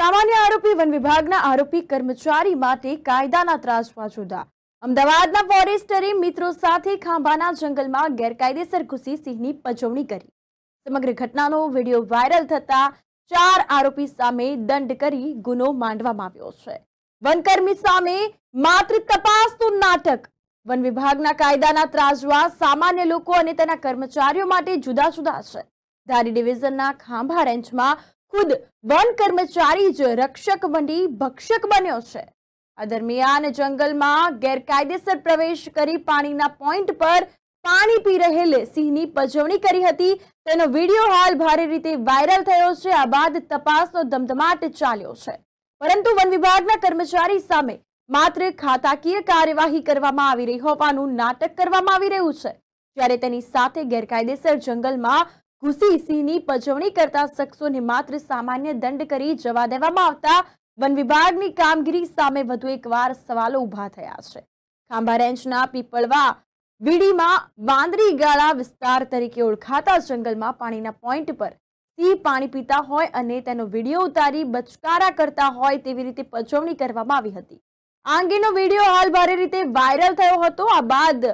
સામાન્ય આરોપી વન વિભાગના આરોપી કર્મચારી માટે કાયદાના ત્રાસમાં જુદા અમદાવાદના ફોરેસ્ટરે મિત્રો સાથે ખાંભાના જંગલમાં ગેરકાયદેસર ઘૂસી સિંહની પજવણી કરી સમગ્ર ઘટનાનો વિડીયો વાયરલ થતા ચાર આરોપી સામે દંડ કરી ગુનો માંડવામાં આવ્યો છે વનકર્મી સામે માત્ર તપાસનું નાટક વન વિભાગના કાયદાના ત્રાજવા સામાન્ય લોકો અને તેના કર્મચારીઓ માટે જુદા જુદા છે ધારી ડિવિઝનના ખાંભા રેન્જમાં ખુદ વન કર્મચારી જ રક્ષક બની ભક્ષક બન્યો છે આ દરમિયાન જંગલમાં ગેરકાયદેસર પ્રવેશ કરી પાણીના પોઈન્ટ પર પાણી પી રહેલ સિંહની પજવણી કરી હતી તેનો વિડીયો હાલ ભારે રીતે વાયરલ થયો છે આ બાદ તપાસનો ધમધમાટ ચાલ્યો છે પરંતુ વન વિભાગના કર્મચારી સામે માત્ર ખાતાકીય કાર્યવાહી કરવામાં આવી રહી હોવાનું નાટક કરવામાં આવી રહ્યું છે જ્યારે તેની સાથે ગેરકાયદેસર જંગલમાં સિંહની પજવણી કરતા શખ્સોને માત્ર સામાન્ય દંડ કરી જવા દેવામાં આવતા વન વિભાગની કામગીરી સામે વધુ એકવાર સવાલો ઊભા થયા છે ખાંભા રેન્જના પીપળવા વીડીમાં વાંદરી ગાળા વિસ્તાર તરીકે ઓળખાતા જંગલમાં પાણીના પોઈન્ટ પર સિંહ પાણી પીતા હોય અને તેનો વિડીયો ઉતારી બચકારા કરતા હોય તેવી રીતે પજવણી કરવામાં આવી હતી આ અંગેનો વિડીયો હાલ ભારે રીતે વાયરલ થયો હતો આ બાદ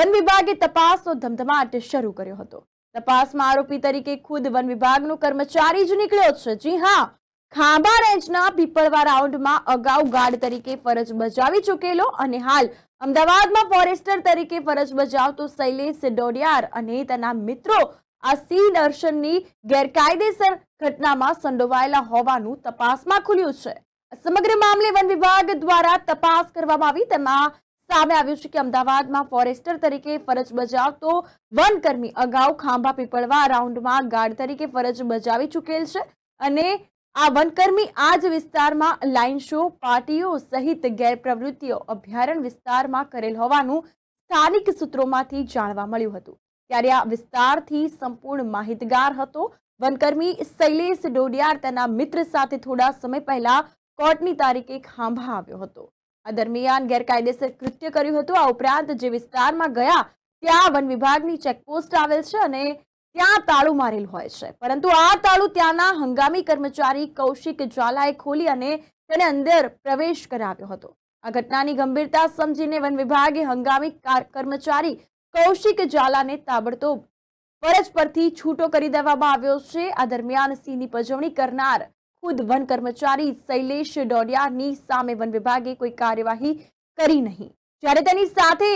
વન વિભાગે તપાસનો ધમધમાટ શરૂ કર્યો હતો તપાસમાં આરોપી તરીકે ખુદ વન વિભાગનો કર્મચારી જ નીકળ્યો છે જી હા ખાંભા રેન્જના પીપળવા રાઉન્ડમાં અગાઉ ગાર્ડ તરીકે ફરજ બજાવી ચૂકેલો અને હાલ અમદાવાદમાં ફોરેસ્ટર તરીકે ફરજ બજાવતો શૈલેષ ડોડિયાર અને તેના મિત્રો આ સિંહ દર્શનની ગેરકાયદેસર ઘટનામાં સંડોવાયેલા હોવાનું તપાસમાં ખુલ્યું છે સમગ્ર મામલે વન વિભાગ દ્વારા તપાસ કરવામાં આવી તેમાં સામે આવ્યું છે કે અમદાવાદમાં ફોરેસ્ટર તરીકે ફરજ બજાવતો વનકર્મી અગાઉ ખાંભા પીપળવા રાઉન્ડમાં ગાર્ડ તરીકે ફરજ બજાવી ચૂકેલ છે અને આ વનકર્મી આ જ વિસ્તારમાં લાઇન શો પાર્ટીઓ સહિત ગેરપ્રવૃત્તિઓ અભયારણ્ય વિસ્તારમાં કરેલ હોવાનું સ્થાનિક સૂત્રોમાંથી જાણવા મળ્યું હતું ત્યારે આ વિસ્તારથી સંપૂર્ણ માહિતગાર હતો વનકર્મી શૈલેષ ડોડિયાર તેના મિત્ર સાથે થોડા સમય પહેલા કોર્ટની તારીખે ખાંભા આવ્યો હતો આ દરમિયાન ગેરકાયદેસર કૃત્ય કર્યું હતું આ ઉપરાંત જે વિસ્તારમાં ગયા ત્યાં વન વિભાગની ચેકપોસ્ટ આવેલ છે અને ત્યાં તાળું મારેલ હોય છે પરંતુ આ તાળું ત્યાંના હંગામી કર્મચારી કૌશિક જ્વાલાએ ખોલી અને તેને અંદર પ્રવેશ કરાવ્યો હતો આ ઘટનાની ગંભીરતા સમજીને વન વિભાગે હંગામી કર્મચારી કૌશિક જ્વાલાને તાબડતોબ ફરજ પરથી છૂટો કરી દેવામાં આવ્યો છે આ દરમિયાન સિંહની પજવણી કરનાર ખુદ વન કર્મચારી શૈલેષ ડોડિયાની સામે વન વિભાગે કોઈ કાર્યવાહી કરી નહીં જ્યારે તેની સાથે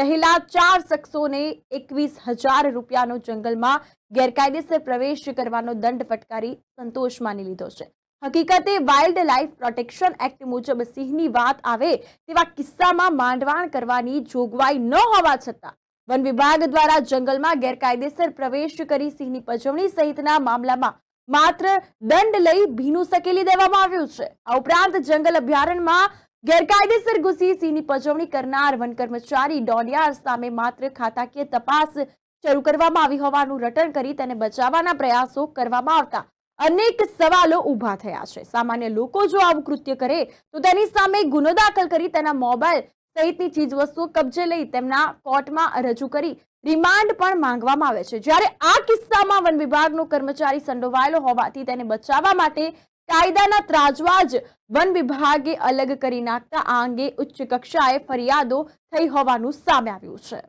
રહેલા ચાર શખ્સોને એકવીસ હજાર રૂપિયાનો જંગલમાં ગેરકાયદેસર પ્રવેશ કરવાનો દંડ ફટકારી સંતોષ માની લીધો છે હકીકતે વાઇલ્ડ લાઇફ પ્રોટેક્શન એક્ટ મુજબ સિંહની વાત આવે તેવા કિસ્સામાં માંડવાણ કરવાની જોગવાઈ ન હોવા છતાં વન વિભાગ દ્વારા જંગલમાં ગેરકાયદેસર પ્રવેશ કરી સિંહની પજવણી સહિતના મામલામાં માત્ર દંડ લઈ ભીનું સકેલી દેવામાં આવ્યું છે આ ઉપરાંત જંગલ અભયારણ્યમાં ગેરકાયદેસર ઘુસી સિંહની પજવણી કરનાર વન કર્મચારી ડોલિયાર સામે માત્ર ખાતાકીય તપાસ શરૂ કરવામાં આવી હોવાનું રટણ કરી તેને બચાવવાના પ્રયાસો કરવામાં આવતા અનેક સવાલો ઊભા થયા છે સામાન્ય લોકો જો આવું કૃત્ય કરે તો તેની સામે ગુનો દાખલ કરી તેના મોબાઈલ સહિતની વસ્તુઓ કબજે લઈ તેમના કોર્ટમાં રજૂ કરી રિમાન્ડ પણ માંગવામાં આવે છે જ્યારે આ કિસ્સામાં વન વિભાગનો કર્મચારી સંડોવાયેલો હોવાથી તેને બચાવવા માટે કાયદાના ત્રાજવા જ વન વિભાગે અલગ કરી નાખતા આ અંગે ઉચ્ચ કક્ષાએ ફરિયાદો થઈ હોવાનું સામે આવ્યું છે